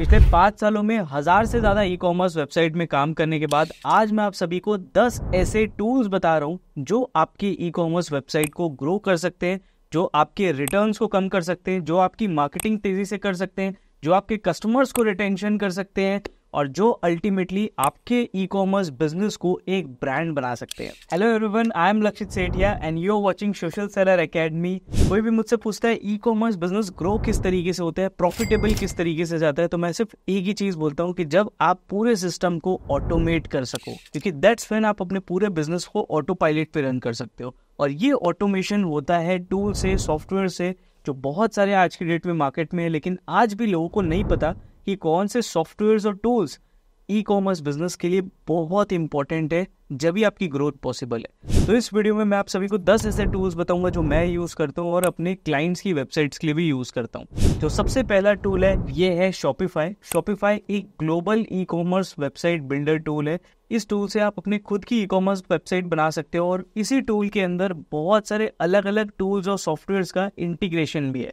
पिछले पाँच सालों में हज़ार से ज़्यादा ई कॉमर्स वेबसाइट में काम करने के बाद आज मैं आप सभी को दस ऐसे टूल्स बता रहा हूँ जो आपकी ई कॉमर्स वेबसाइट को ग्रो कर सकते हैं जो आपके रिटर्न्स को कम कर सकते हैं जो आपकी मार्केटिंग तेज़ी से कर सकते हैं जो आपके कस्टमर्स को रिटेंशन कर सकते हैं और जो अल्टीमेटली आपके ई कॉमर्स बिजनेस को एक ब्रांड बना सकते हैं hello everyone I am Lakshit Sethia and you are watching social seller academy कोई भी मुझसे पूछता है ई कॉमर्स बिजनेस ग्रो किस तरीके से होता है प्रॉफिटेबल किस तरीके से जाता है तो मैं सिर्फ एक ही चीज बोलता हूँ कि जब आप पूरे सिस्टम को ऑटोमेट कर सको क्योंकि दैट्स वेन आप अपने पूरे बिजनेस को ऑटो पायलट पे रन कर सकते हो और ये ऑटोमेशन होता है टूल से सॉफ्टवेयर से जो बहुत सारे आज के डेट में मार्केट में है लेकिन आज भी लोगों को नहीं पता कि कौन से सॉफ्टवेयर और टूल्स ई कॉमर्स बिजनेस के लिए बहुत इंपॉर्टेंट है जब भी आपकी ग्रोथ पॉसिबल है तो इस वीडियो में मैं आप सभी को 10 ऐसे टूल्स बताऊंगा जो मैं यूज़ करता हूँ और अपने क्लाइंट्स की वेबसाइट्स के लिए भी यूज़ करता हूँ तो सबसे पहला टूल है ये है शॉपिफाई शॉपिफाई एक global e commerce website builder tool है इस टूल से आप अपने खुद की ई कॉमर्स वेबसाइट बना सकते हो और इसी टूल के अंदर बहुत सारे अलग अलग टूल्स और सॉफ्टवेयर का इंटीग्रेशन भी है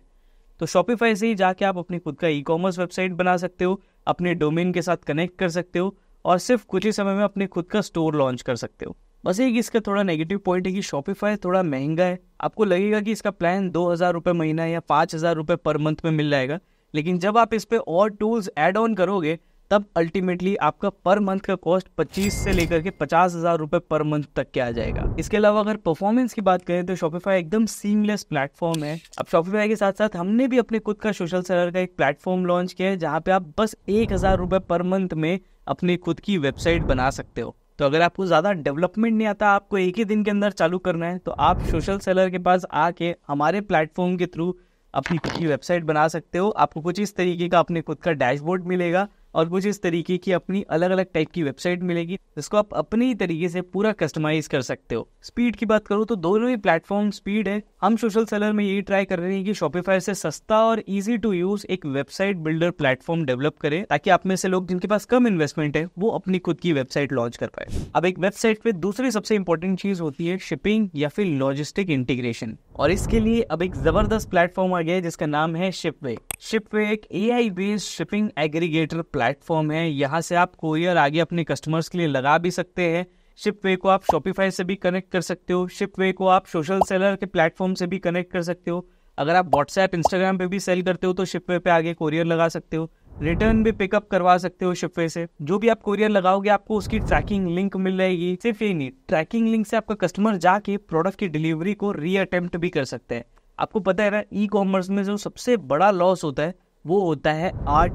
तो शॉपिफाई से ही जाके आप अपनी खुद का ई कॉमर्स वेबसाइट बना सकते हो अपने डोमेन के साथ कनेक्ट कर सकते हो और सिर्फ कुछ ही समय में अपने खुद का स्टोर लॉन्च कर सकते हो बस एक इसका थोड़ा नेगेटिव पॉइंट है कि शॉपिफाई थोड़ा महंगा है आपको लगेगा कि इसका प्लान दो हज़ार रुपये महीना या पाँच हज़ार रुपये पर मंथ में मिल जाएगा लेकिन जब आप इस पर और टूल्स एड ऑन करोगे तब अल्टीमेटली आपका पर मंथ का कॉस्ट 25 से लेकर के पचास हज़ार रुपए पर मंथ तक के आ जाएगा इसके अलावा अगर परफॉर्मेंस की बात करें तो शॉपिफाई एकदम सीमलेस प्लेटफॉर्म है अब शॉपिफाई के साथ साथ हमने भी अपने खुद का सोशल सेलर का एक प्लेटफॉर्म लॉन्च किया है जहाँ पे आप बस एक हज़ार रुपए पर मंथ में अपनी खुद की वेबसाइट बना सकते हो तो अगर आपको ज़्यादा डेवलपमेंट नहीं आता आपको एक ही दिन के अंदर चालू करना है तो आप सोशल सेलर के पास आके हमारे प्लेटफॉर्म के थ्रू अपनी खुद की वेबसाइट बना सकते हो आपको कुछ इस तरीके का अपने खुद का डैशबोर्ड मिलेगा और मुझे इस तरीके की अपनी अलग अलग टाइप की वेबसाइट मिलेगी जिसको आप अपने ही तरीके से पूरा कस्टमाइज कर सकते हो स्पीड की बात करूँ तो दोनों ही प्लेटफॉर्म स्पीड है हम सोशल सेलर में यही ट्राई कर रहे हैं कि शॉपिफाई से सस्ता और इजी टू यूज एक वेबसाइट बिल्डर प्लेटफॉर्म डेवलप करें ताकि आप में से लोग जिनके पास कम इन्वेस्टमेंट है वो अपनी खुद की वेबसाइट लॉन्च कर पाए अब एक वेबसाइट पे दूसरी सबसे इंपॉर्टेंट चीज होती है शिपिंग या फिर लॉजिस्टिक इंटीग्रेशन और इसके लिए अब एक जबरदस्त प्लेटफॉर्म आ गया है जिसका नाम है शिपवे शिप एक A I based shipping aggregator platform है यहाँ से आप कोरियर आगे अपने कस्टमर्स के लिए लगा भी सकते हैं शिपवे को आप शॉपिफाई से भी कनेक्ट कर सकते हो शिपवे को आप सोशल सेलर के प्लेटफॉर्म से भी कनेक्ट कर सकते हो अगर आप व्हाट्सएप इंस्टाग्राम पे भी सेल करते हो तो शिपवे पे आगे कोरियर लगा सकते हो रिटर्न भी पिकअप करवा सकते हो शिपवे से जो भी आप कोरियर लगाओगे आपको उसकी ट्रैकिंग लिंक मिल जाएगी सिर्फ ये नहीं ट्रैकिंग लिंक से आपका कस्टमर जाके प्रोडक्ट की डिलीवरी को रीअटेम्प्ट भी कर सकते हैं आपको पता है ना ई कॉमर्स में जो सबसे बड़ा लॉस होता है वो होता है आर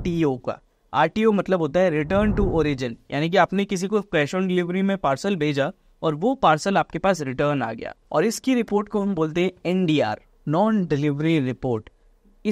का आर मतलब होता है रिटर्न टू ओरिजिन यानी कि आपने किसी को कैश ऑन डिलीवरी में पार्सल भेजा और वो पार्सल आपके पास रिटर्न आ गया और इसकी रिपोर्ट को हम बोलते हैं एन नॉन डिलीवरी रिपोर्ट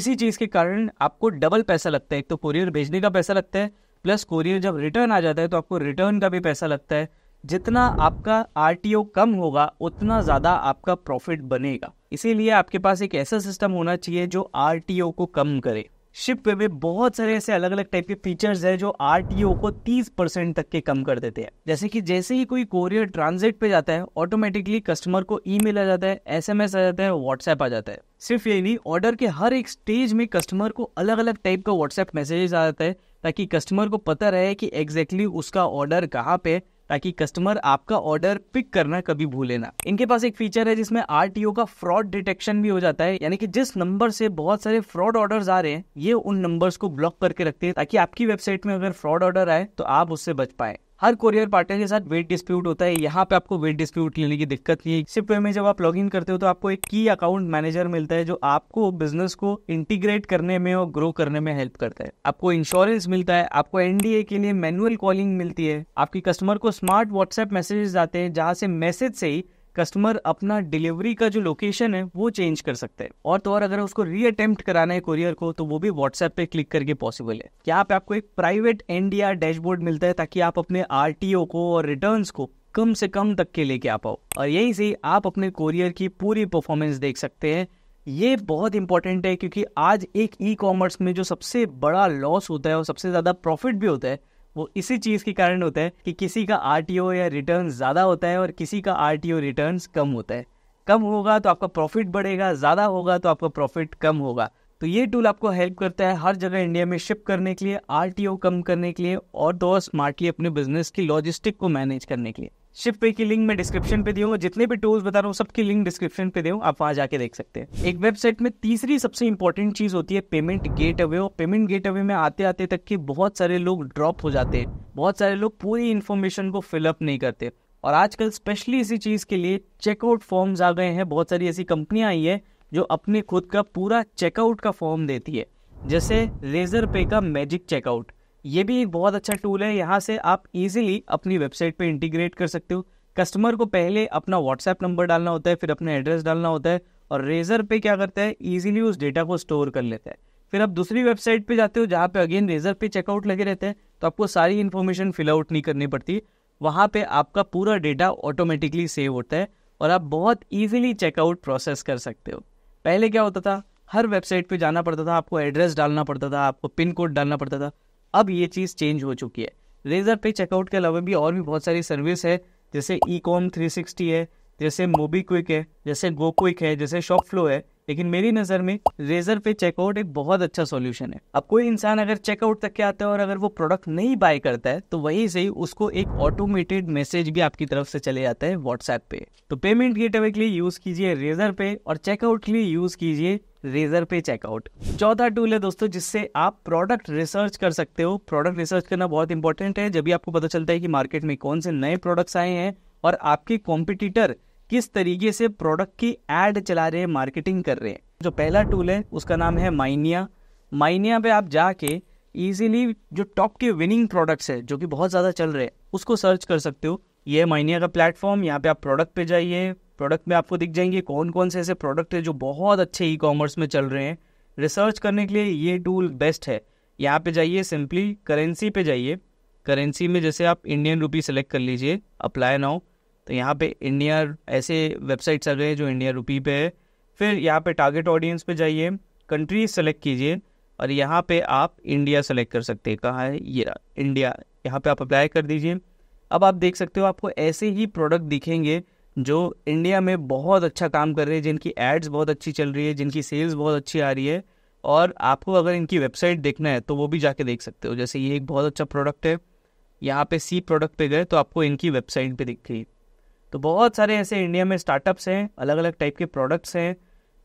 इसी चीज़ के कारण आपको डबल पैसा लगता है एक तो कोरियर भेजने का पैसा लगता है प्लस कोरियर जब रिटर्न आ जाता है तो आपको रिटर्न का भी पैसा लगता है जितना आपका आर कम होगा उतना ज़्यादा आपका प्रॉफिट बनेगा इसीलिए आपके पास एक ऐसा सिस्टम होना चाहिए जो आर को कम करे शिप पे में बहुत सारे ऐसे अलग अलग टाइप के फीचर्स हैं जो आर को 30 परसेंट तक के कम कर देते हैं जैसे कि जैसे ही कोई कोरियर ट्रांजिट पे जाता है ऑटोमेटिकली कस्टमर को ई आ जाता है एस आ जाता है व्हाट्सएप आ जाता है सिर्फ यही नहीं ऑर्डर के हर एक स्टेज में कस्टमर को अलग अलग टाइप का व्हाट्सएप मैसेजेस आ जाता है ताकि कस्टमर को पता रहे कि एग्जैक्टली exactly उसका ऑर्डर कहाँ पे ताकि कस्टमर आपका ऑर्डर पिक करना कभी भूले ना इनके पास एक फीचर है जिसमें आर का फ्रॉड डिटेक्शन भी हो जाता है यानी कि जिस नंबर से बहुत सारे फ्रॉड ऑर्डर आ रहे हैं ये उन नंबर्स को ब्लॉक करके रखते हैं ताकि आपकी वेबसाइट में अगर फ्रॉड ऑर्डर आए तो आप उससे बच पाए हर कोरियर पार्टनर के साथ वेट डिस्प्यूट होता है यहाँ पे आपको वेट डिस्प्यूट लेने की दिक्कत नहीं है सिप में जब आप लॉग इन करते हो तो आपको एक की अकाउंट मैनेजर मिलता है जो आपको बिजनेस को इंटीग्रेट करने में और ग्रो करने में हेल्प करता है आपको इंश्योरेंस मिलता है आपको एनडीए के लिए मैनुअल कॉलिंग मिलती है आपकी कस्टमर को स्मार्ट व्हाट्सएप मैसेजेस आते हैं जहाँ से मैसेज से ही कस्टमर अपना डिलीवरी का जो लोकेशन है वो चेंज कर सकते हैं और तो और अगर उसको रीअटेम्प्ट कराना है कोरियर को तो वो भी व्हाट्सएप पे क्लिक करके पॉसिबल है क्या पे आपको एक प्राइवेट एनडीआर डैशबोर्ड मिलता है ताकि आप अपने आर को और रिटर्न को कम से कम तक के लेके आ पाओ और यही से आप अपने कोरियर की पूरी परफॉर्मेंस देख सकते हैं ये बहुत इंपॉर्टेंट है क्योंकि आज एक ई e कॉमर्स में जो सबसे बड़ा लॉस होता है और सबसे ज़्यादा प्रॉफिट भी होता है वो इसी चीज़ के कारण होता है कि किसी का आर या रिटर्न ज़्यादा होता है और किसी का आर टी रिटर्न कम होता है कम होगा तो आपका प्रॉफिट बढ़ेगा ज़्यादा होगा तो आपका प्रॉफिट कम होगा तो ये टूल आपको हेल्प करता है हर जगह इंडिया में शिप करने के लिए आर कम करने के लिए और दो स्मार्टली अपने बिजनेस की लॉजिस्टिक को मैनेज करने के लिए शिप पे की लिंक मैं डिस्क्रिप्शन पे दूंगा जितने भी टूल्स बता रहा हूँ सबकी लिंक डिस्क्रिप्शन पे दूँ आप वहाँ जाके देख सकते हैं एक वेबसाइट में तीसरी सबसे इंपॉर्टेंट चीज़ होती है पेमेंट गेट अवे और पेमेंट गेट अवे में आते आते तक कि बहुत सारे लोग ड्रॉप हो जाते हैं बहुत सारे लोग पूरी इन्फॉर्मेशन को फिलअप नहीं करते और आजकल स्पेशली इसी चीज़ के लिए चेकआउट फॉर्म्स आ गए हैं बहुत सारी ऐसी कंपनियाँ आई है जो अपने खुद का पूरा चेकआउट का फॉर्म देती है जैसे रेजर पे का मैजिक चेकआउट ये भी एक बहुत अच्छा टूल है यहाँ से आप इजीली अपनी वेबसाइट पे इंटीग्रेट कर सकते हो कस्टमर को पहले अपना व्हाट्सएप नंबर डालना होता है फिर अपना एड्रेस डालना होता है और रेजर पे क्या करता है ईजिली उस डेटा को स्टोर कर लेता है फिर आप दूसरी वेबसाइट पे जाते हो जहाँ पे अगेन रेजर पे चेकआउट लगे रहते हैं तो आपको सारी इन्फॉर्मेशन फिलआउट नहीं करनी पड़ती वहाँ पे आपका पूरा डेटा ऑटोमेटिकली सेव होता है और आप बहुत ईजिली चेकआउट प्रोसेस कर सकते हो पहले क्या होता था हर वेबसाइट पे जाना पड़ता था आपको एड्रेस डालना पड़ता था आपको पिन कोड डालना पड़ता था अब ये चीज़ चेंज हो चुकी है रेजर पे चेकआउट के अलावा भी और भी बहुत सारी सर्विस है जैसे ई कॉम थ्री सिक्सटी है जैसे मोबी क्विक है जैसे गो क्विक है जैसे शॉप फ्लो है लेकिन मेरी नज़र में रेजर पे चेकआउट एक बहुत अच्छा सोल्यूशन है अब कोई इंसान अगर चेकआउट तक के आता है और अगर वो प्रोडक्ट नहीं बाय करता है तो वही सही उसको एक ऑटोमेटेड मैसेज भी आपकी तरफ से चले जाता है व्हाट्सएप पे तो पेमेंट गेट के लिए यूज कीजिए रेजर पे और चेकआउट के लिए यूज कीजिए रेजर पे चेकआउट चौथा टूल है दोस्तों जिससे आप प्रोडक्ट रिसर्च कर सकते हो प्रोडक्ट रिसर्च करना बहुत इंपॉर्टेंट है जब भी आपको पता चलता है कि मार्केट में कौन से नए प्रोडक्ट्स आए हैं और आपके कॉम्पिटिटर किस तरीके से प्रोडक्ट की एड चला रहे हैं मार्केटिंग कर रहे हैं जो पहला टूल है उसका नाम है माइनिया माइनिया पे आप जाके ईजिली जो टॉप के विनिंग प्रोडक्ट्स है जो कि बहुत ज़्यादा चल रहे हैं उसको सर्च कर सकते हो ये माइनिया का प्लेटफॉर्म यहाँ पे आप प्रोडक्ट पे जाइए प्रोडक्ट में आपको दिख जाएंगे कौन कौन से ऐसे प्रोडक्ट है जो बहुत अच्छे ई कॉमर्स में चल रहे हैं रिसर्च करने के लिए ये टूल बेस्ट है यहाँ पे जाइए सिंपली करेंसी पे जाइए करेंसी में जैसे आप इंडियन रुपी सेलेक्ट कर लीजिए अप्लाई नाउ तो यहाँ पे इंडिया ऐसे वेबसाइट्स आ हैं जो इंडिया रुपी पे है फिर यहाँ पे टारगेट ऑडियंस पे जाइए कंट्री सेलेक्ट कीजिए और यहाँ पे आप इंडिया सेलेक्ट कर सकते हैं कहाँ है ये इंडिया यहाँ पे आप अप्लाई कर दीजिए अब आप देख सकते हो आपको ऐसे ही प्रोडक्ट दिखेंगे जो इंडिया में बहुत अच्छा काम कर रहे हैं जिनकी एड्स बहुत अच्छी चल रही है जिनकी सेल्स बहुत अच्छी आ रही है और आपको अगर इनकी वेबसाइट देखना है तो वो भी जाके देख सकते हो जैसे ये एक बहुत अच्छा प्रोडक्ट है यहाँ पे सी प्रोडक्ट पे गए तो आपको इनकी वेबसाइट पे दिख गई तो बहुत सारे ऐसे इंडिया में स्टार्टअप्स हैं अलग अलग टाइप के प्रोडक्ट्स हैं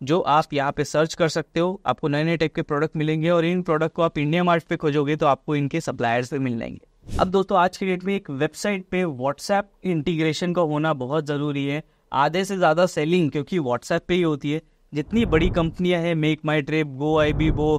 जो आप यहाँ पे सर्च कर सकते हो आपको नए नए टाइप के प्रोडक्ट मिलेंगे और इन प्रोडक्ट को आप इंडिया मार्ट पे खोजोगे तो आपको इनके सप्लायर्स पे मिल जाएंगे अब दोस्तों आज के डेट में एक वेबसाइट पे व्हाट्सएप इंटीग्रेशन का होना बहुत ज़रूरी है आधे से ज़्यादा सेलिंग क्योंकि व्हाट्सएप पे ही होती है जितनी बड़ी कंपनियां हैं MakeMyTrip Goibibo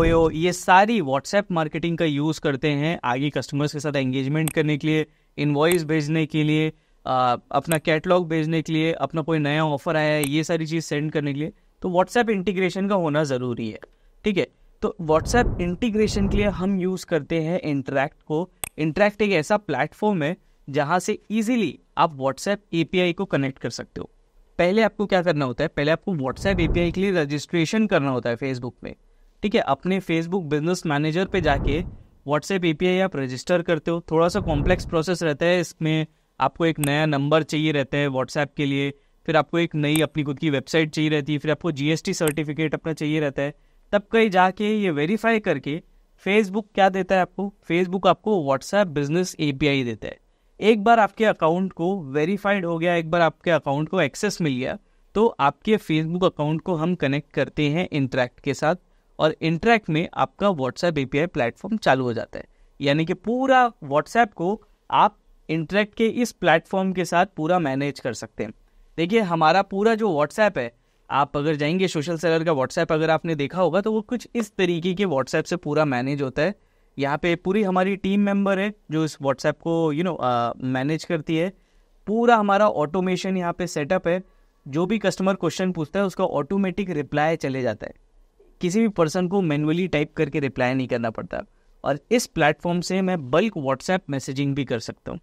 OYO ये सारी व्हाट्सएप मार्केटिंग का यूज़ करते हैं आगे कस्टमर्स के साथ एंगेजमेंट करने के लिए इन्वॉइस भेजने के लिए अपना कैटलॉग भेजने के लिए अपना कोई नया ऑफर आया है ये सारी चीज़ सेंड करने के लिए तो व्हाट्सएप इंटीग्रेशन का होना ज़रूरी है ठीक है तो व्हाट्सएप इंटीग्रेशन के लिए हम यूज़ करते हैं इंटरेक्ट को इंटरेक्ट एक ऐसा प्लेटफॉर्म है जहाँ से ईजिली आप व्हाट्सएप ए को कनेक्ट कर सकते हो पहले आपको क्या करना होता है पहले आपको व्हाट्सएप ए के लिए रजिस्ट्रेशन करना होता है फेसबुक में ठीक है अपने फेसबुक बिजनेस मैनेजर पे जाके व्हाट्सएप ए आप रजिस्टर करते हो थोड़ा सा कॉम्प्लेक्स प्रोसेस रहता है इसमें आपको एक नया नंबर चाहिए रहता है व्हाट्सएप के लिए फिर आपको एक नई अपनी खुद की वेबसाइट चाहिए रहती है फिर आपको जीएसटी सर्टिफिकेट अपना चाहिए रहता है तब कहीं जाके ये वेरीफाई करके फेसबुक क्या देता है आपको फेसबुक आपको व्हाट्सएप बिजनेस एपीआई देता है एक बार आपके अकाउंट को वेरीफाइड हो गया एक बार आपके अकाउंट को एक्सेस मिल गया तो आपके फेसबुक अकाउंट को हम कनेक्ट करते हैं इंट्रैक्ट के साथ और इंटरेक्ट में आपका व्हाट्सएप ए पी प्लेटफॉर्म चालू हो जाता है यानी कि पूरा व्हाट्सएप को आप इंटरेक्ट के इस प्लेटफॉर्म के साथ पूरा मैनेज कर सकते हैं देखिए हमारा पूरा जो व्हाट्सएप है आप अगर जाएंगे सोशल सेलर का व्हाट्सएप अगर आपने देखा होगा तो वो कुछ इस तरीके के व्हाट्सएप से पूरा मैनेज होता है यहाँ पे पूरी हमारी टीम मेंबर है जो इस व्हाट्सएप को यू नो मैनेज करती है पूरा हमारा ऑटोमेशन यहाँ पे सेटअप है जो भी कस्टमर क्वेश्चन पूछता है उसका ऑटोमेटिक रिप्लाई चले जाता है किसी भी पर्सन को मैनुअली टाइप करके रिप्लाई नहीं करना पड़ता और इस प्लेटफॉर्म से मैं बल्क व्हाट्सएप मैसेजिंग भी कर सकता हूँ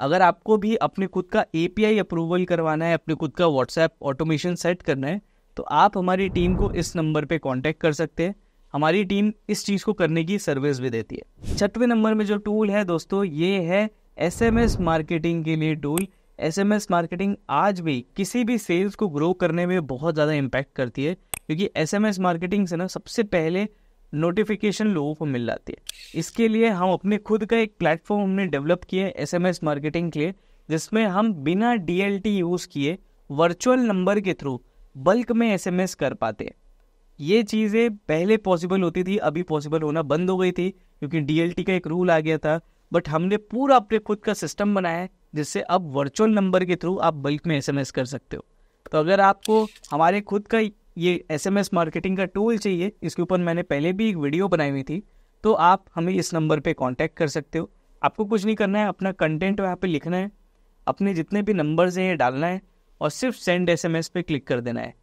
अगर आपको भी अपने खुद का एपीआई अप्रूवल करवाना है अपने खुद का व्हाट्सएप ऑटोमेशन सेट करना है तो आप हमारी टीम को इस नंबर पे कांटेक्ट कर सकते हैं हमारी टीम इस चीज़ को करने की सर्विस भी देती है छठवें नंबर में जो टूल है दोस्तों ये है एस मार्केटिंग के लिए टूल एस मार्केटिंग आज भी किसी भी सेल्स को ग्रो करने में बहुत ज़्यादा इम्पैक्ट करती है क्योंकि एस मार्केटिंग से ना सबसे पहले नोटिफिकेशन लोगों को मिल जाती है इसके लिए हम अपने खुद का एक प्लेटफॉर्म हमने डेवलप किया है एस मार्केटिंग के लिए जिसमें हम बिना डी एल टी यूज़ किए वर्चुअल नंबर के थ्रू बल्क में एस एम एस कर पाते हैं ये चीज़ें पहले पॉसिबल होती थी अभी पॉसिबल होना बंद हो गई थी क्योंकि डी एल टी का एक रूल आ गया था बट हमने पूरा अपने खुद का सिस्टम बनाया है जिससे अब वर्चुअल नंबर के थ्रू आप बल्क में एस एम एस कर सकते हो तो अगर आपको हमारे खुद का ये एस एम एस मार्केटिंग का टूल चाहिए इसके ऊपर मैंने पहले भी एक वीडियो बनाई हुई थी तो आप हमें इस नंबर पर कॉन्टैक्ट कर सकते हो आपको कुछ नहीं करना है अपना कंटेंट वहाँ पे लिखना है अपने जितने भी नंबर्स हैं ये डालना है और सिर्फ सेंड एस एम एस पे क्लिक कर देना है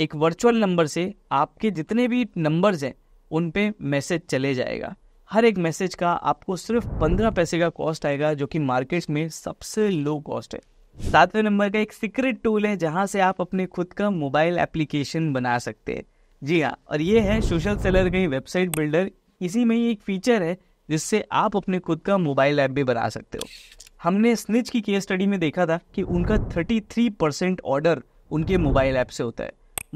एक वर्चुअल नंबर से आपके जितने भी नंबर्स हैं उन पर मैसेज चले जाएगा हर एक मैसेज का आपको सिर्फ पंद्रह पैसे का कॉस्ट आएगा जो कि मार्केट में सबसे लो कॉस्ट है सातवें नंबर का एक सीक्रेट टूल है जहाँ से आप अपने खुद का मोबाइल एप्लीकेशन बना सकते हैं जी हाँ और ये है सोशल सेलर का वेबसाइट बिल्डर इसी में ही एक फीचर है जिससे आप अपने खुद का मोबाइल ऐप भी बना सकते हो हमने स्निच की केस स्टडी में देखा था कि उनका 33 परसेंट ऑर्डर उनके मोबाइल ऐप से होता है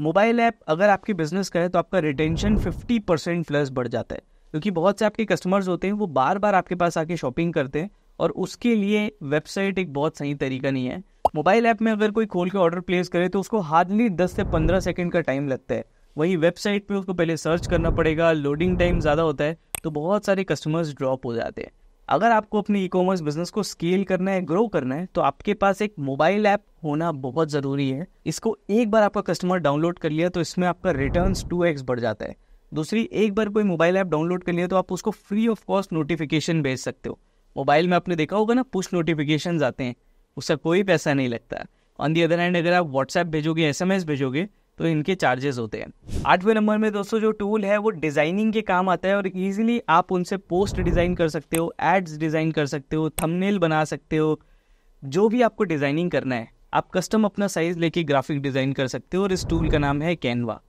मोबाइल ऐप अगर आपके बिजनेस का है तो आपका रिटेंशन 50 परसेंट प्लस बढ़ जाता है क्योंकि बहुत से आपके कस्टमर्स होते हैं वो बार बार आपके पास आके शॉपिंग करते हैं और उसके लिए वेबसाइट एक बहुत सही तरीका नहीं है मोबाइल ऐप में अगर कोई खोल के ऑर्डर प्लेस करे तो उसको हार्डली दस से पंद्रह सेकेंड का टाइम लगता है वही वेबसाइट पे उसको पहले सर्च करना पड़ेगा लोडिंग टाइम ज़्यादा होता है तो बहुत सारे कस्टमर्स ड्रॉप हो जाते हैं अगर आपको अपने ई कॉमर्स बिजनेस को स्केल करना है ग्रो करना है तो आपके पास एक मोबाइल ऐप होना बहुत ज़रूरी है इसको एक बार आपका कस्टमर डाउनलोड कर लिया तो इसमें आपका रिटर्न टू एक्स बढ़ जाता है दूसरी एक बार कोई मोबाइल ऐप डाउनलोड कर लिया तो आप उसको फ्री ऑफ कॉस्ट नोटिफिकेशन भेज सकते हो मोबाइल में आपने देखा होगा ना पुश नोटिफिकेशन आते हैं उसका कोई पैसा नहीं लगता ऑन दी अदर हैंड अगर आप व्हाट्सएप भेजोगे एस भेजोगे तो इनके चार्जेस होते हैं आठवें नंबर में दोस्तों जो टूल है वो डिज़ाइनिंग के काम आता है और इजीली आप उनसे पोस्ट डिज़ाइन कर सकते हो एड्स डिज़ाइन कर सकते हो थंबनेल बना सकते हो जो भी आपको डिज़ाइनिंग करना है आप कस्टम अपना साइज़ लेके ग्राफिक डिज़ाइन कर सकते हो और इस टूल का नाम है कैनवा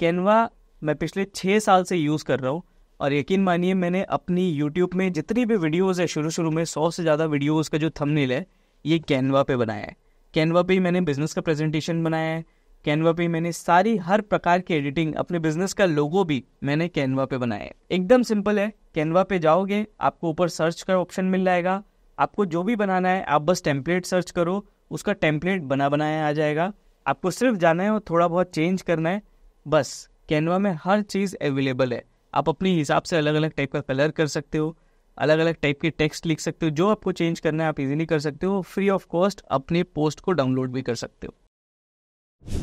कैनवा मैं पिछले छः साल से यूज़ कर रहा हूँ और यकीन मानिए मैंने अपनी यूट्यूब में जितनी भी वीडियोज़ है शुरू शुरू में सौ से ज़्यादा वीडियोज़ का जो थंबनेल है ये कैनवा पे बनाया है कैनवा पे ही मैंने बिज़नेस का प्रेजेंटेशन बनाया है कैनवा पे मैंने सारी हर प्रकार की एडिटिंग अपने बिजनेस का लोगो भी मैंने कैनवा पे बनाया है एकदम सिंपल है कैनवा पे जाओगे आपको ऊपर सर्च का ऑप्शन मिल जाएगा आपको जो भी बनाना है आप बस टेम्पलेट सर्च करो उसका टेम्पलेट बना बनाया आ जाएगा आपको सिर्फ जाना है और थोड़ा बहुत चेंज करना है बस कैनवा में हर चीज़ अवेलेबल है आप अपने हिसाब से अलग अलग टाइप का कलर कर सकते हो अलग अलग टाइप के टेक्स्ट लिख सकते हो जो आपको चेंज करना है आप इजीली कर सकते हो फ्री ऑफ कॉस्ट अपने पोस्ट को डाउनलोड भी कर सकते हो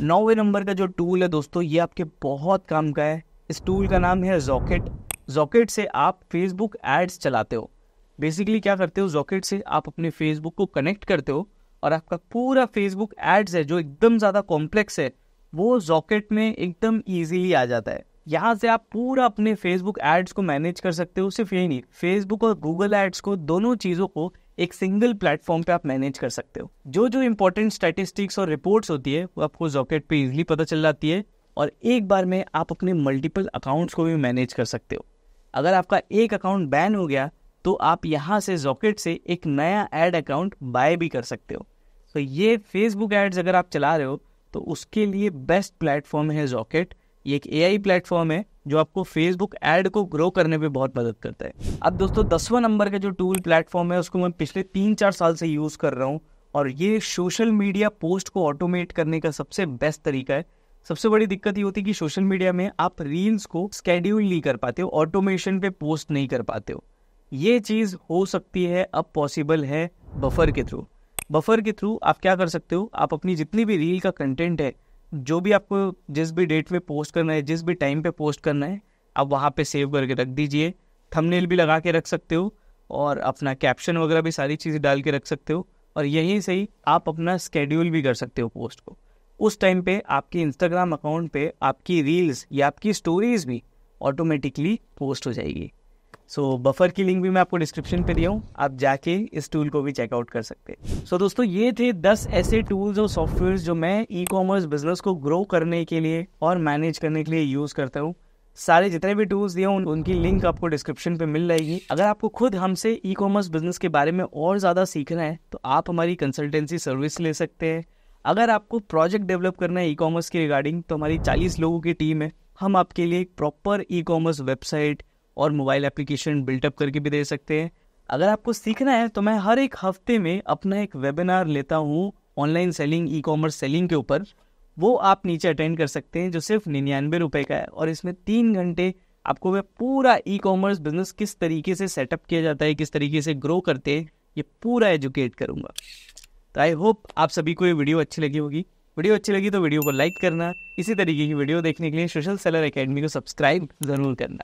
नौवे नंबर का जो टूल है दोस्तों ये आपके बहुत काम का है इस टूल का नाम है जॉकेट जॉकेट से आप फेसबुक एड्स चलाते हो बेसिकली क्या करते हो जॉकेट से आप अपने फेसबुक को कनेक्ट करते हो और आपका पूरा फेसबुक एड्स है जो एकदम ज़्यादा कॉम्प्लेक्स है वो जॉकेट में एकदम ईजीली आ जाता है यहाँ से आप पूरा अपने फेसबुक एड्स को मैनेज कर सकते हो सिर्फ यही नहीं फेसबुक और गूगल एड्स को दोनों चीज़ों को एक सिंगल प्लेटफॉर्म पे आप मैनेज कर सकते हो जो जो इंपॉर्टेंट स्टैटिस्टिक्स और रिपोर्ट्स होती है वो आपको जॉकेट पे इजीली पता चल जाती है और एक बार में आप अपने मल्टीपल अकाउंट्स को भी मैनेज कर सकते हो अगर आपका एक अकाउंट बैन हो गया तो आप यहाँ से जॉकेट से एक नया एड अकाउंट बाय भी कर सकते हो तो ये फेसबुक एड्स अगर आप चला रहे हो तो उसके लिए बेस्ट प्लेटफॉर्म है जॉकेट ये एक ए प्लेटफॉर्म है जो आपको फेसबुक एड को ग्रो करने में बहुत मदद करता है अब दोस्तों दसवां नंबर का जो टूल प्लेटफॉर्म है उसको मैं पिछले तीन चार साल से यूज़ कर रहा हूँ और ये सोशल मीडिया पोस्ट को ऑटोमेट करने का सबसे बेस्ट तरीका है सबसे बड़ी दिक्कत ये होती है कि सोशल मीडिया में आप रील्स को स्केड्यूल नहीं कर पाते हो ऑटोमेशन पे पोस्ट नहीं कर पाते हो ये चीज़ हो सकती है अब पॉसिबल है बफर के थ्रू बफर के थ्रू आप क्या कर सकते हो आप अपनी जितनी भी रील का कंटेंट है जो भी आपको जिस भी डेट पे पोस्ट करना है जिस भी टाइम पे पोस्ट करना है आप वहाँ पे सेव करके रख दीजिए थंबनेल भी लगा के रख सकते हो और अपना कैप्शन वगैरह भी सारी चीज़ें डाल के रख सकते हो और यहीं से ही आप अपना स्केड्यूल भी कर सकते हो पोस्ट को उस टाइम पे आपके इंस्टाग्राम अकाउंट पे आपकी रील्स या आपकी स्टोरीज भी ऑटोमेटिकली पोस्ट हो जाएगी सो so, बफर की लिंक भी मैं आपको डिस्क्रिप्शन पे दिया हूँ आप जाके इस टूल को भी चेकआउट कर सकते हैं सो दोस्तों ये थे 10 ऐसे टूल्स और सॉफ्टवेयर जो मैं ई कॉमर्स बिजनेस को ग्रो करने के लिए और मैनेज करने के लिए यूज़ करता हूँ सारे जितने भी टूल्स दिए उन, उनकी लिंक आपको डिस्क्रिप्शन पे मिल जाएगी अगर आपको खुद हमसे ई कॉमर्स बिजनेस के बारे में और ज़्यादा सीखना है तो आप हमारी कंसल्टेंसी सर्विस ले सकते हैं अगर आपको प्रोजेक्ट डेवलप करना है ई कॉमर्स के रिगार्डिंग तो हमारी चालीस लोगों की टीम है हम आपके लिए एक प्रॉपर ई कॉमर्स वेबसाइट और मोबाइल एप्लीकेशन बिल्टअप करके भी दे सकते हैं अगर आपको सीखना है तो मैं हर एक हफ्ते में अपना एक वेबिनार लेता हूँ online selling e commerce selling के ऊपर वो आप नीचे अटेंड कर सकते हैं जो सिर्फ निन्यानवे रुपये का है और इसमें तीन घंटे आपको वह पूरा ई कॉमर्स बिजनेस किस तरीके से सेटअप किया जाता है किस तरीके से ग्रो करते हैं ये पूरा एजुकेट करूँगा तो आई होप आप सभी को ये वीडियो अच्छी लगी होगी वीडियो अच्छी लगी तो वीडियो को लाइक करना इसी तरीके की वीडियो देखने के लिए सोशल सेलर अकेडमी को सब्सक्राइब ज़रूर करना